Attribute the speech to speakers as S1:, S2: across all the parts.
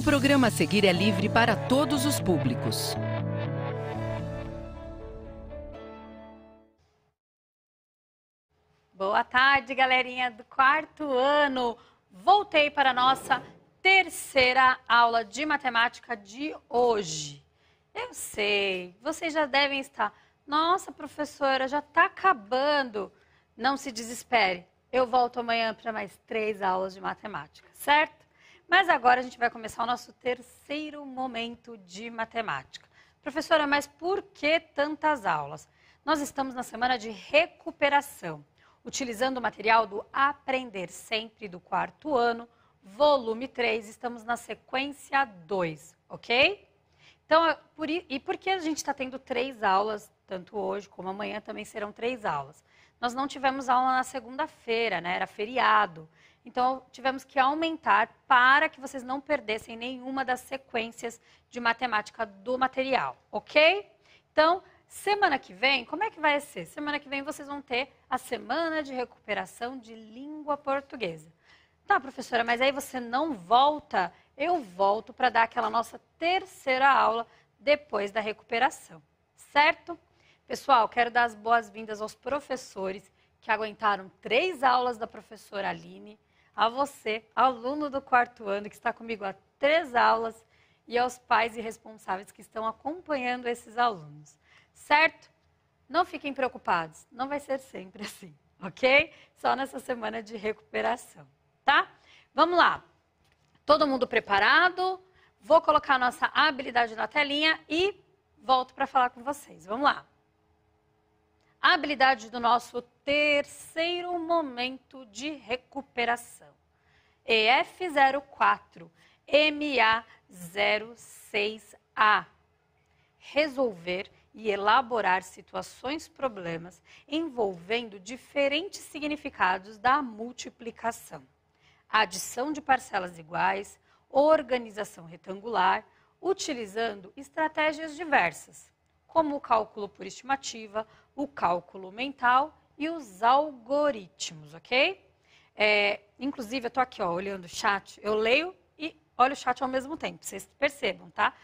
S1: O programa a seguir é livre para todos os públicos. Boa tarde, galerinha do quarto ano. Voltei para a nossa terceira aula de matemática de hoje. Eu sei, vocês já devem estar. Nossa, professora, já está acabando. Não se desespere. Eu volto amanhã para mais três aulas de matemática, certo? Mas agora a gente vai começar o nosso terceiro momento de matemática. Professora, mas por que tantas aulas? Nós estamos na semana de recuperação, utilizando o material do Aprender Sempre do quarto ano, volume 3, estamos na sequência 2, ok? Então, por, e por que a gente está tendo três aulas, tanto hoje como amanhã também serão três aulas? Nós não tivemos aula na segunda-feira, né? Era feriado. Então, tivemos que aumentar para que vocês não perdessem nenhuma das sequências de matemática do material, ok? Então, semana que vem, como é que vai ser? Semana que vem vocês vão ter a semana de recuperação de língua portuguesa. Tá, professora, mas aí você não volta? Eu volto para dar aquela nossa terceira aula depois da recuperação, certo? Pessoal, quero dar as boas-vindas aos professores que aguentaram três aulas da professora Aline a você, aluno do quarto ano, que está comigo há três aulas, e aos pais e responsáveis que estão acompanhando esses alunos. Certo? Não fiquem preocupados, não vai ser sempre assim, ok? Só nessa semana de recuperação, tá? Vamos lá. Todo mundo preparado? Vou colocar a nossa habilidade na telinha e volto para falar com vocês. Vamos lá habilidade do nosso terceiro momento de recuperação. EF04 MA06A. Resolver e elaborar situações problemas envolvendo diferentes significados da multiplicação. Adição de parcelas iguais, organização retangular, utilizando estratégias diversas, como o cálculo por estimativa, o cálculo mental e os algoritmos, ok? É, inclusive, eu estou aqui ó, olhando o chat, eu leio e olho o chat ao mesmo tempo, vocês percebam, tá?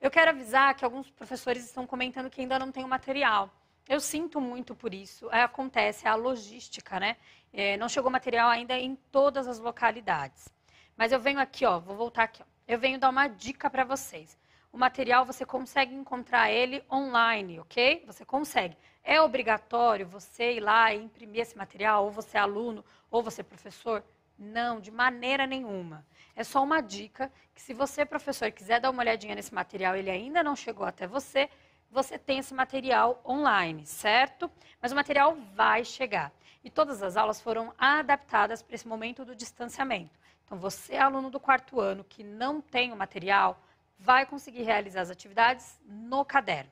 S1: Eu quero avisar que alguns professores estão comentando que ainda não tem o material. Eu sinto muito por isso. É, acontece, é a logística, né? É, não chegou material ainda em todas as localidades. Mas eu venho aqui, ó, vou voltar aqui. Ó. Eu venho dar uma dica para vocês. O material você consegue encontrar ele online, ok? Você consegue. É obrigatório você ir lá e imprimir esse material, ou você é aluno, ou você é professor? Não, de maneira nenhuma. É só uma dica que se você, professor, quiser dar uma olhadinha nesse material, ele ainda não chegou até você, você tem esse material online, certo? Mas o material vai chegar. E todas as aulas foram adaptadas para esse momento do distanciamento. Então, você, aluno do quarto ano que não tem o material, vai conseguir realizar as atividades no caderno.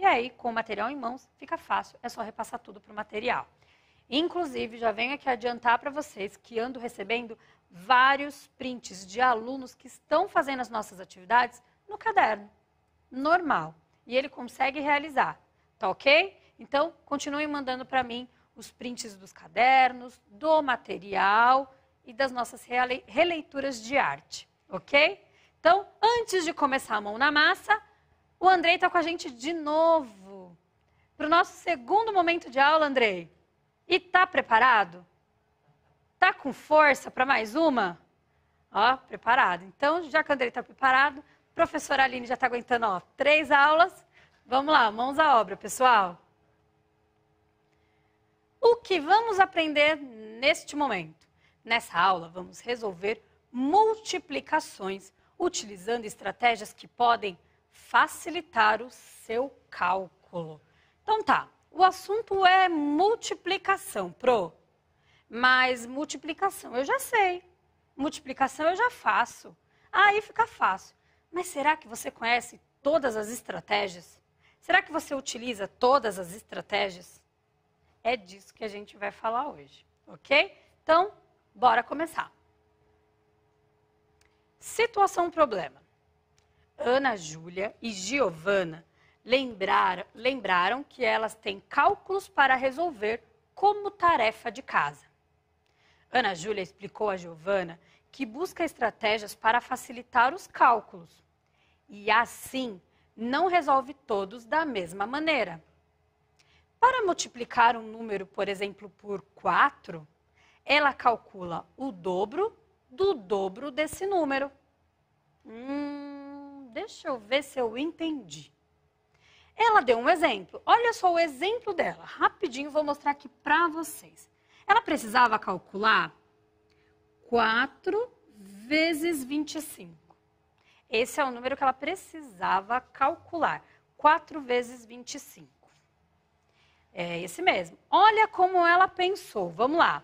S1: E aí, com o material em mãos, fica fácil, é só repassar tudo para o material. Inclusive, já venho aqui adiantar para vocês que ando recebendo vários prints de alunos que estão fazendo as nossas atividades no caderno, normal. E ele consegue realizar, tá ok? Então, continuem mandando para mim os prints dos cadernos, do material e das nossas rele releituras de arte, ok? Então, antes de começar a mão na massa, o Andrei está com a gente de novo para o nosso segundo momento de aula, Andrei. E tá preparado? Tá com força para mais uma? Ó, preparado. Então, já que o Andrei está preparado, a professora Aline já está aguentando ó, três aulas. Vamos lá, mãos à obra, pessoal. O que vamos aprender neste momento? Nessa aula, vamos resolver multiplicações utilizando estratégias que podem facilitar o seu cálculo. Então tá, o assunto é multiplicação, pro. Mas multiplicação eu já sei. Multiplicação eu já faço. Aí fica fácil. Mas será que você conhece todas as estratégias? Será que você utiliza todas as estratégias? É disso que a gente vai falar hoje, ok? Então, bora começar. Situação problema. Ana Júlia e Giovana lembrar, lembraram que elas têm cálculos para resolver como tarefa de casa. Ana Júlia explicou a Giovana que busca estratégias para facilitar os cálculos e assim não resolve todos da mesma maneira. Para multiplicar um número, por exemplo, por 4, ela calcula o dobro do dobro desse número. Hum, deixa eu ver se eu entendi. Ela deu um exemplo. Olha só o exemplo dela. Rapidinho, vou mostrar aqui para vocês. Ela precisava calcular 4 vezes 25. Esse é o número que ela precisava calcular. 4 vezes 25. É esse mesmo. Olha como ela pensou. Vamos lá.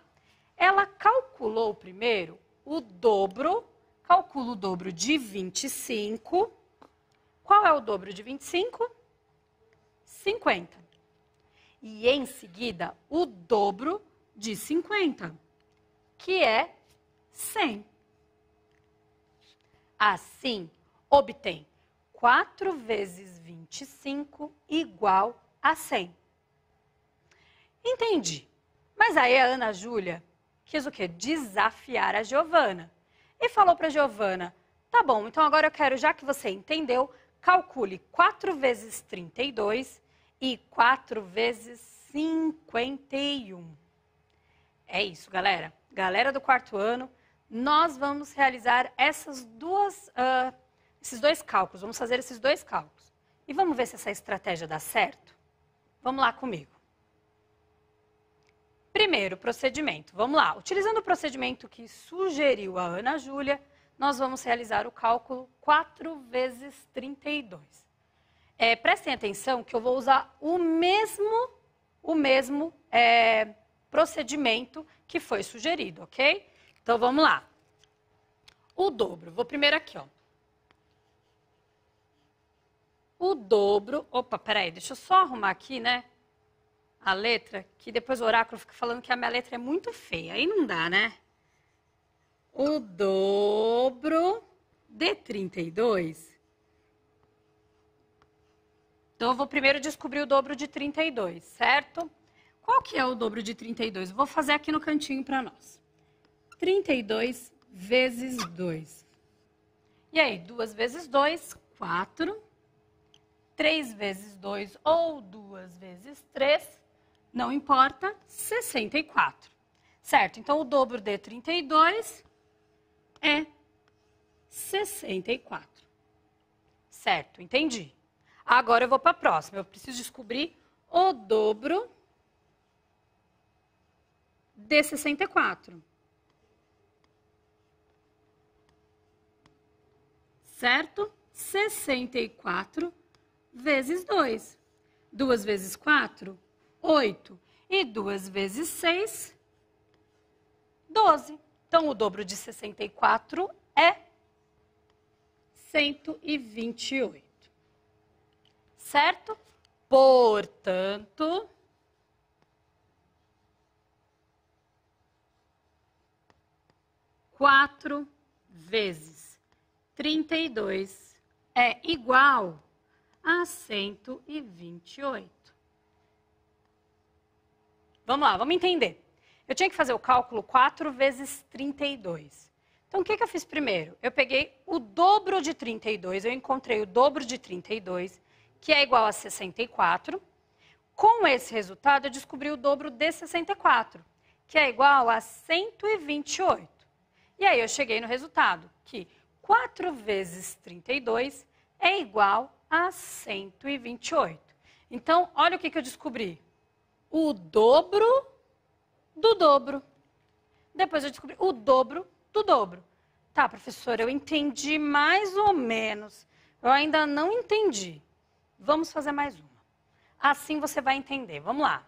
S1: Ela calculou primeiro o dobro, calcula o dobro de 25 qual é o dobro de 25? 50. E em seguida, o dobro de 50, que é 100. Assim, obtém 4 vezes 25 igual a 100. Entendi. Mas aí é a Ana Júlia quis o quê? Desafiar a Giovana. E falou para a Giovana: "Tá bom, então agora eu quero, já que você entendeu, calcule 4 vezes 32 e 4 vezes 51. É isso, galera. Galera do quarto ano, nós vamos realizar essas duas, uh, esses dois cálculos. Vamos fazer esses dois cálculos. E vamos ver se essa estratégia dá certo? Vamos lá comigo. Primeiro procedimento, vamos lá. Utilizando o procedimento que sugeriu a Ana Júlia, nós vamos realizar o cálculo 4 vezes 32. É, prestem atenção que eu vou usar o mesmo, o mesmo é, procedimento que foi sugerido, ok? Então vamos lá. O dobro, vou primeiro aqui, ó. O dobro, opa, peraí, deixa eu só arrumar aqui, né? A letra, que depois o oráculo fica falando que a minha letra é muito feia. Aí não dá, né? o dobro de 32? Então, eu vou primeiro descobrir o dobro de 32, certo? Qual que é o dobro de 32? Vou fazer aqui no cantinho para nós. 32 vezes 2. E aí, 2 vezes 2, 4. 3 vezes 2 ou 2 vezes 3, não importa, 64. Certo? Então, o dobro de 32 é 64. Certo, entendi. Agora eu vou para a próxima. Eu preciso descobrir o dobro de 64. Certo? 64 vezes 2. 2 vezes 4, 8. E 2 vezes 6, 12. Então, o dobro de 64 é 128. Certo? Portanto, quatro vezes trinta e dois é igual a cento e e oito. Vamos lá, vamos entender. Eu tinha que fazer o cálculo 4 vezes 32. Então, o que, que eu fiz primeiro? Eu peguei o dobro de 32, eu encontrei o dobro de 32, que é igual a 64. Com esse resultado, eu descobri o dobro de 64, que é igual a 128. E aí, eu cheguei no resultado, que 4 vezes 32 é igual a 128. Então, olha o que, que eu descobri. O dobro do dobro. Depois eu descobri o dobro do dobro. Tá, professora, eu entendi mais ou menos. Eu ainda não entendi. Vamos fazer mais uma. Assim você vai entender. Vamos lá.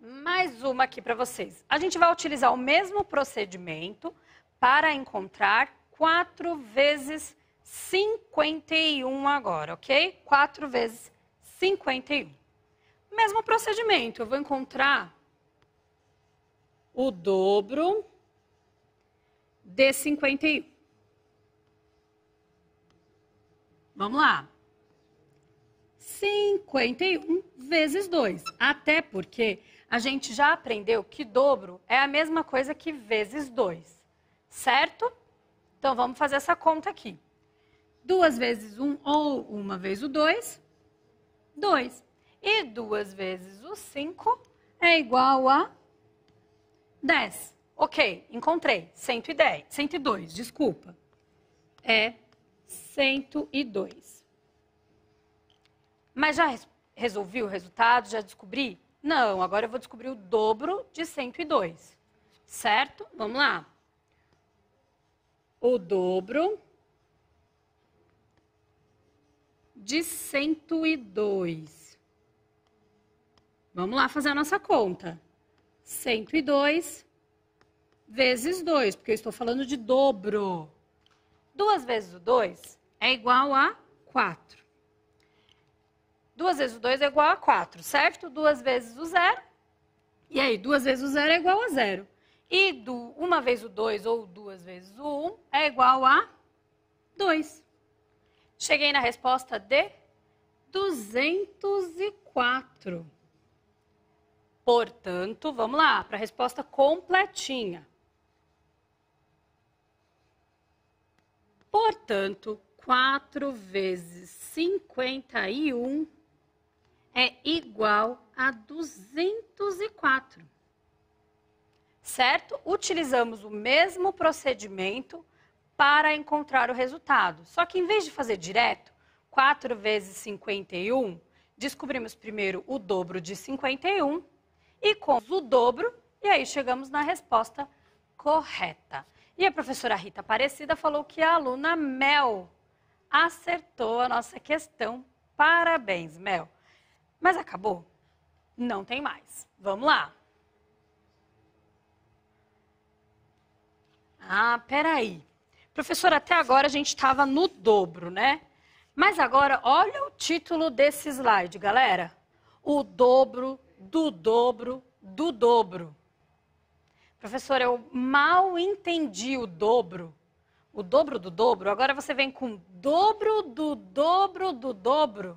S1: Mais uma aqui para vocês. A gente vai utilizar o mesmo procedimento para encontrar 4 vezes 51 agora, ok? 4 vezes 51. Mesmo procedimento, eu vou encontrar o dobro de 51. Vamos lá. 51 vezes 2. Até porque a gente já aprendeu que dobro é a mesma coisa que vezes 2. Certo? Então vamos fazer essa conta aqui. 2 vezes 1 um, ou 1 vezes o 2, 2. E 2 vezes o 5 é igual a 10. Ok, encontrei. 110, 102, desculpa. É 102. Mas já resolvi o resultado? Já descobri? Não, agora eu vou descobrir o dobro de 102. Certo? Vamos lá. O dobro de 102. Vamos lá fazer a nossa conta. 102 vezes 2, porque eu estou falando de dobro. 2 vezes o 2 é igual a 4. 2 vezes o 2 é igual a 4, certo? 2 vezes o 0. E aí, 2 vezes o 0 é igual a 0. E do, uma vez o 2 ou duas vezes o 1 um, é igual a 2. Cheguei na resposta de 204. Portanto, vamos lá, para a resposta completinha. Portanto, 4 vezes 51 é igual a 204. Certo? Utilizamos o mesmo procedimento para encontrar o resultado. Só que em vez de fazer direto, 4 vezes 51, descobrimos primeiro o dobro de 51 e com o dobro, e aí chegamos na resposta correta. E a professora Rita Aparecida falou que a aluna Mel acertou a nossa questão. Parabéns, Mel. Mas acabou? Não tem mais. Vamos lá. Ah, peraí. Professora, até agora a gente estava no dobro, né? Mas agora, olha o título desse slide, galera. O dobro do dobro do dobro. Professor, eu mal entendi o dobro. O dobro do dobro. Agora você vem com dobro do dobro do dobro.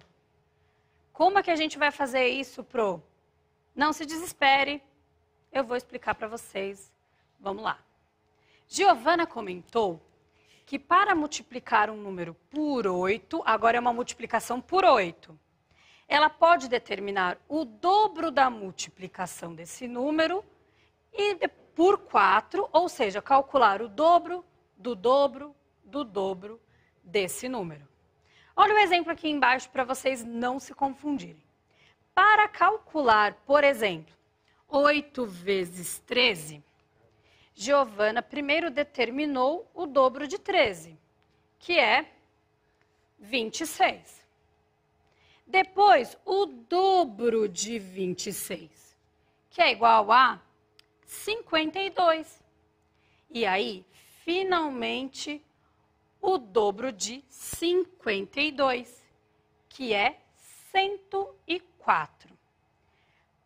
S1: Como é que a gente vai fazer isso pro? Não se desespere. Eu vou explicar para vocês. Vamos lá. Giovana comentou que para multiplicar um número por 8, agora é uma multiplicação por 8 ela pode determinar o dobro da multiplicação desse número e por 4, ou seja, calcular o dobro do dobro do dobro desse número. Olha o exemplo aqui embaixo para vocês não se confundirem. Para calcular, por exemplo, 8 vezes 13, Giovana primeiro determinou o dobro de 13, que é 26. Depois, o dobro de 26, que é igual a 52. E aí, finalmente, o dobro de 52, que é 104.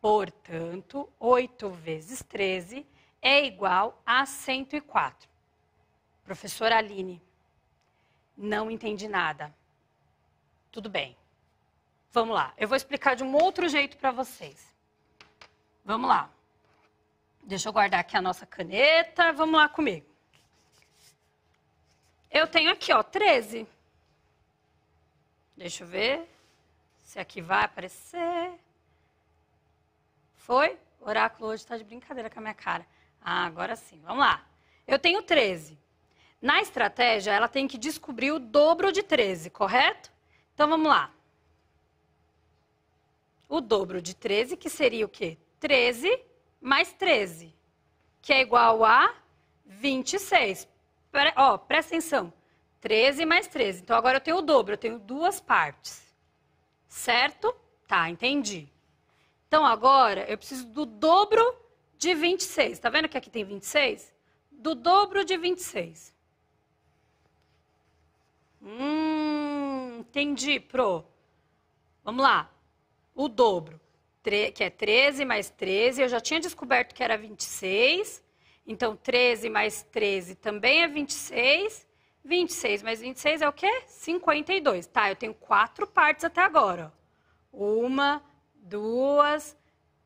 S1: Portanto, 8 vezes 13 é igual a 104. Professora Aline, não entendi nada. Tudo bem. Vamos lá. Eu vou explicar de um outro jeito para vocês. Vamos lá. Deixa eu guardar aqui a nossa caneta. Vamos lá comigo. Eu tenho aqui, ó, 13. Deixa eu ver se aqui vai aparecer. Foi? O oráculo hoje está de brincadeira com a minha cara. Ah, agora sim. Vamos lá. Eu tenho 13. Na estratégia, ela tem que descobrir o dobro de 13, correto? Então vamos lá o dobro de 13, que seria o quê? 13 mais 13, que é igual a 26. Pre ó, presta atenção. 13 mais 13. Então, agora eu tenho o dobro, eu tenho duas partes. Certo? Tá, entendi. Então, agora eu preciso do dobro de 26. Tá vendo que aqui tem 26? Do dobro de 26. Hum, entendi, pro. Vamos lá o dobro, que é 13 mais 13. Eu já tinha descoberto que era 26. Então, 13 mais 13 também é 26. 26 mais 26 é o quê? 52. Tá, eu tenho quatro partes até agora. Ó. Uma, duas,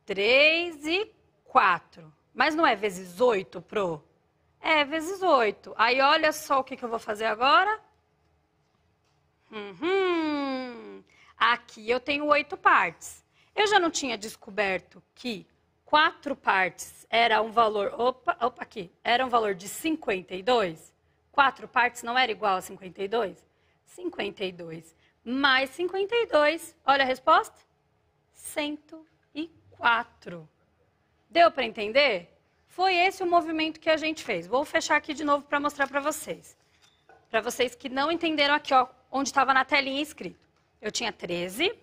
S1: três e quatro. Mas não é vezes 8, pro? É, vezes 8. Aí, olha só o que, que eu vou fazer agora. Uhum. Aqui eu tenho oito partes. Eu já não tinha descoberto que quatro partes era um valor. Opa, opa, aqui. Era um valor de 52? Quatro partes não era igual a 52? 52. Mais 52. Olha a resposta: 104. Deu para entender? Foi esse o movimento que a gente fez. Vou fechar aqui de novo para mostrar para vocês. Para vocês que não entenderam aqui, ó, onde estava na telinha escrito. Eu tinha 13,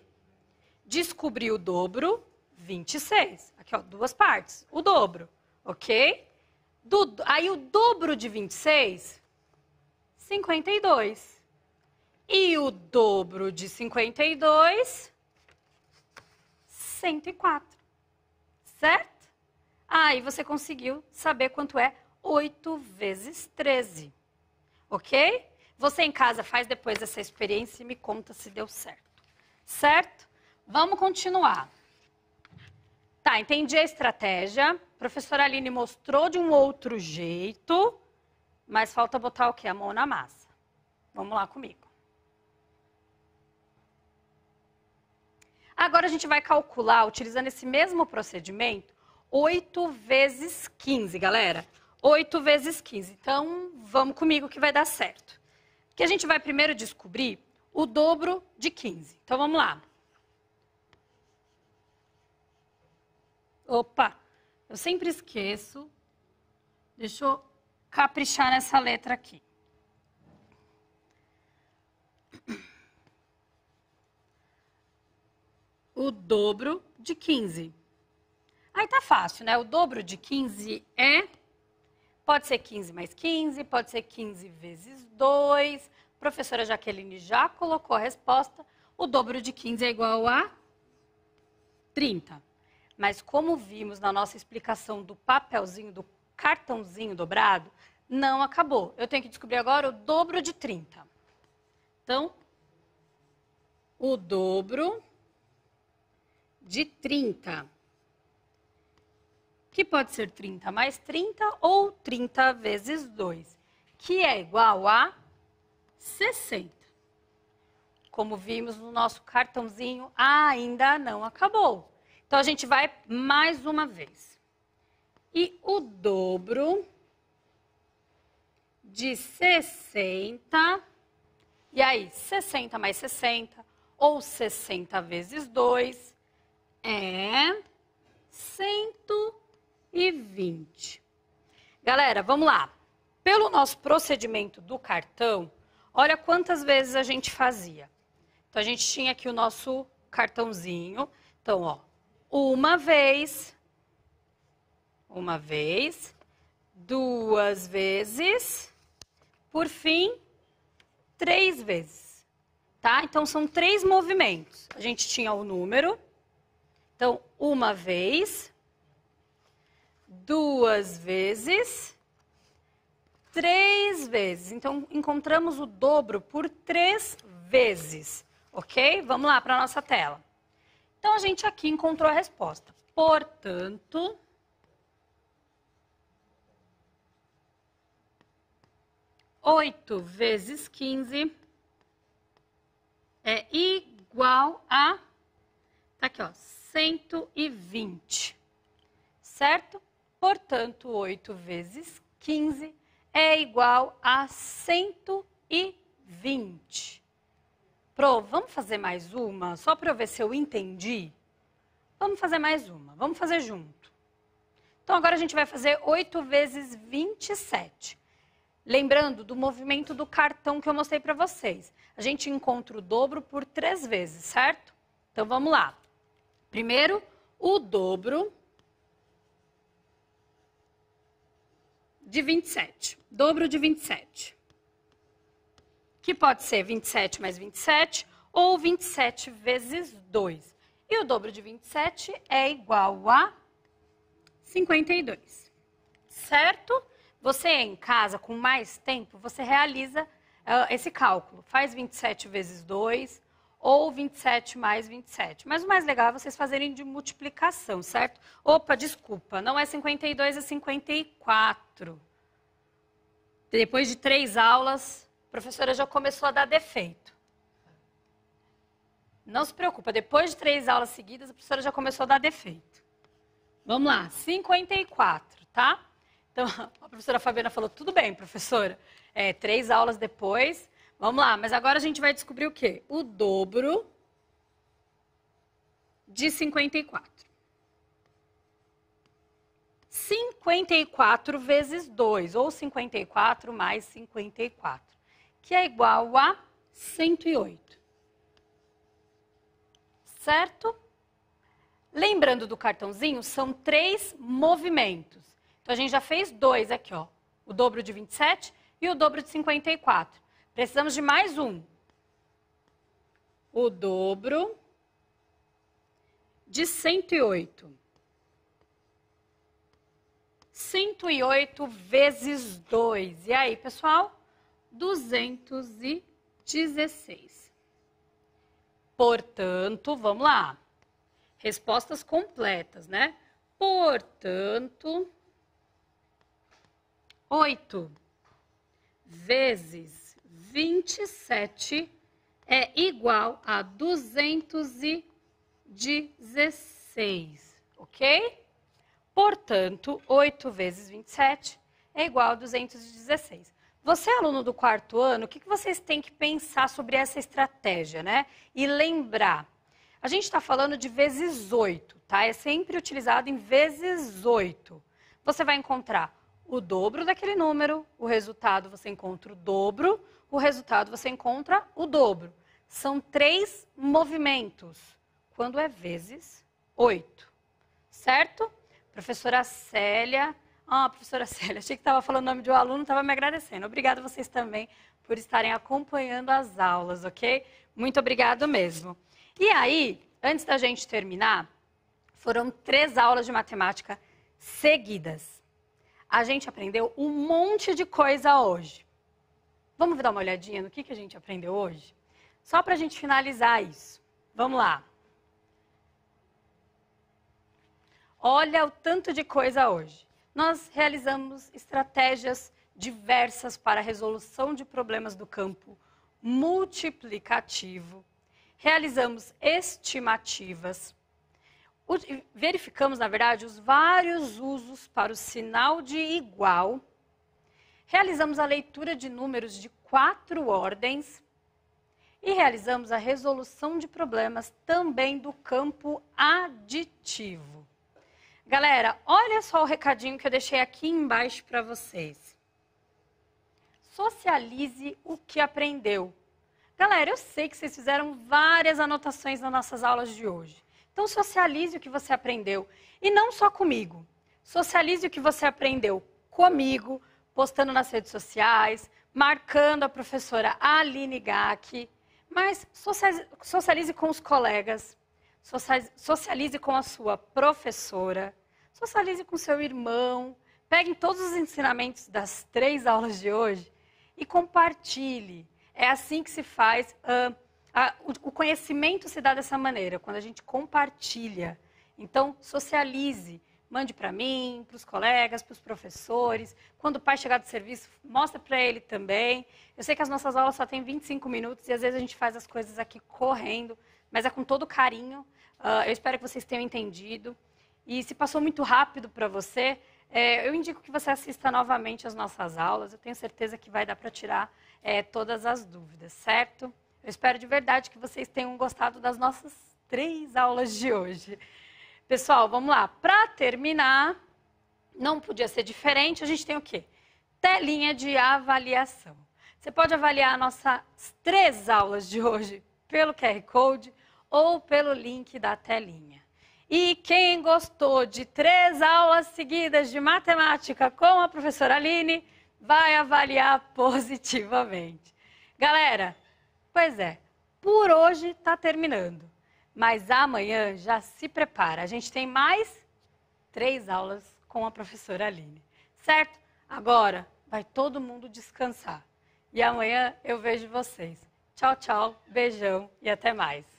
S1: descobri o dobro, 26. Aqui, ó, duas partes, o dobro, ok? Do, aí o dobro de 26, 52. E o dobro de 52, 104. Certo? Aí você conseguiu saber quanto é 8 vezes 13. Ok? Você em casa faz depois essa experiência e me conta se deu certo. Certo? Vamos continuar. Tá, entendi a estratégia. A professora Aline mostrou de um outro jeito, mas falta botar o quê? A mão na massa. Vamos lá comigo. Agora a gente vai calcular, utilizando esse mesmo procedimento, 8 vezes 15, galera. 8 vezes 15. Então, vamos comigo que vai dar certo que a gente vai primeiro descobrir o dobro de 15. Então vamos lá. Opa, eu sempre esqueço. Deixa eu caprichar nessa letra aqui. O dobro de 15. Aí tá fácil, né? O dobro de 15 é Pode ser 15 mais 15, pode ser 15 vezes 2. A professora Jaqueline já colocou a resposta. O dobro de 15 é igual a 30. Mas como vimos na nossa explicação do papelzinho, do cartãozinho dobrado, não acabou. Eu tenho que descobrir agora o dobro de 30. Então, o dobro de 30 que pode ser 30 mais 30 ou 30 vezes 2, que é igual a 60. Como vimos no nosso cartãozinho, ainda não acabou. Então, a gente vai mais uma vez. E o dobro de 60. E aí, 60 mais 60, ou 60 vezes 2, é 120 e 20. Galera, vamos lá. Pelo nosso procedimento do cartão, olha quantas vezes a gente fazia. Então, a gente tinha aqui o nosso cartãozinho. Então, ó, uma vez, uma vez, duas vezes, por fim, três vezes, tá? Então, são três movimentos. A gente tinha o número, então, uma vez, duas vezes, três vezes. Então, encontramos o dobro por três vezes, ok? Vamos lá para a nossa tela. Então, a gente aqui encontrou a resposta. Portanto, oito vezes quinze é igual a, tá aqui, ó, cento e vinte, certo? Portanto, 8 vezes 15 é igual a 120. Pro, vamos fazer mais uma, só para eu ver se eu entendi? Vamos fazer mais uma, vamos fazer junto. Então, agora a gente vai fazer 8 vezes 27. Lembrando do movimento do cartão que eu mostrei para vocês. A gente encontra o dobro por três vezes, certo? Então, vamos lá. Primeiro, o dobro de 27. Dobro de 27. Que pode ser 27 mais 27 ou 27 vezes 2. E o dobro de 27 é igual a 52. Certo? Você é em casa, com mais tempo, você realiza uh, esse cálculo. Faz 27 vezes 2, ou 27 mais 27. Mas o mais legal é vocês fazerem de multiplicação, certo? Opa, desculpa, não é 52, é 54. Depois de três aulas, a professora já começou a dar defeito. Não se preocupa, depois de três aulas seguidas, a professora já começou a dar defeito. Vamos lá, 54, tá? Então, a professora Fabiana falou, tudo bem, professora. É, três aulas depois, Vamos lá, mas agora a gente vai descobrir o quê? O dobro de 54. 54 vezes 2, ou 54 mais 54, que é igual a 108. Certo? Lembrando do cartãozinho, são três movimentos. Então, a gente já fez dois aqui, ó. O dobro de 27 e o dobro de 54. Precisamos de mais um. O dobro de 108. 108 vezes 2. E aí, pessoal? 216. Portanto, vamos lá. Respostas completas, né? Portanto, 8 vezes 27 é igual a 216, ok? Portanto, 8 vezes 27 é igual a 216. Você é aluno do quarto ano, o que, vocês têm que pensar sobre essa estratégia, né? E lembrar, a gente está falando de vezes 8, tá? É sempre utilizado em vezes 8. Você vai encontrar o dobro daquele número, o resultado você encontra o dobro, o resultado você encontra o dobro. São três movimentos, quando é vezes oito, certo? Professora Célia, ah, professora Célia, achei que estava falando o nome de um aluno, estava me agradecendo. Obrigada vocês também por estarem acompanhando as aulas, ok? Muito obrigado mesmo. E aí, antes da gente terminar, foram três aulas de matemática seguidas. A gente aprendeu um monte de coisa hoje. Vamos dar uma olhadinha no que, que a gente aprendeu hoje? Só para a gente finalizar isso. Vamos lá. Olha o tanto de coisa hoje. Nós realizamos estratégias diversas para a resolução de problemas do campo multiplicativo. Realizamos estimativas verificamos, na verdade, os vários usos para o sinal de igual, realizamos a leitura de números de quatro ordens e realizamos a resolução de problemas também do campo aditivo. Galera, olha só o recadinho que eu deixei aqui embaixo para vocês. Socialize o que aprendeu. Galera, eu sei que vocês fizeram várias anotações nas nossas aulas de hoje. Então socialize o que você aprendeu. E não só comigo. Socialize o que você aprendeu comigo, postando nas redes sociais, marcando a professora Aline Gack. Mas socialize com os colegas, socialize com a sua professora, socialize com seu irmão. Peguem todos os ensinamentos das três aulas de hoje e compartilhe. É assim que se faz. Uh, o, o conhecimento se dá dessa maneira, quando a gente compartilha. Então, socialize. Mande para mim, para os colegas, para os professores. Quando o pai chegar do serviço, mostra para ele também. Eu sei que as nossas aulas só têm 25 minutos e às vezes a gente faz as coisas aqui correndo, mas é com todo carinho. Uh, eu espero que vocês tenham entendido. E se passou muito rápido para você, é, eu indico que você assista novamente as nossas aulas. Eu tenho certeza que vai dar para tirar é, todas as dúvidas, certo? Eu espero de verdade que vocês tenham gostado das nossas três aulas de hoje. Pessoal, vamos lá. Para terminar, não podia ser diferente, a gente tem o quê? Telinha de avaliação. Você pode avaliar nossas três aulas de hoje pelo QR Code ou pelo link da telinha. E quem gostou de três aulas seguidas de matemática com a professora Aline, vai avaliar positivamente. Galera, Pois é, por hoje está terminando. Mas amanhã já se prepara. A gente tem mais três aulas com a professora Aline. Certo? Agora vai todo mundo descansar. E amanhã eu vejo vocês. Tchau, tchau, beijão e até mais.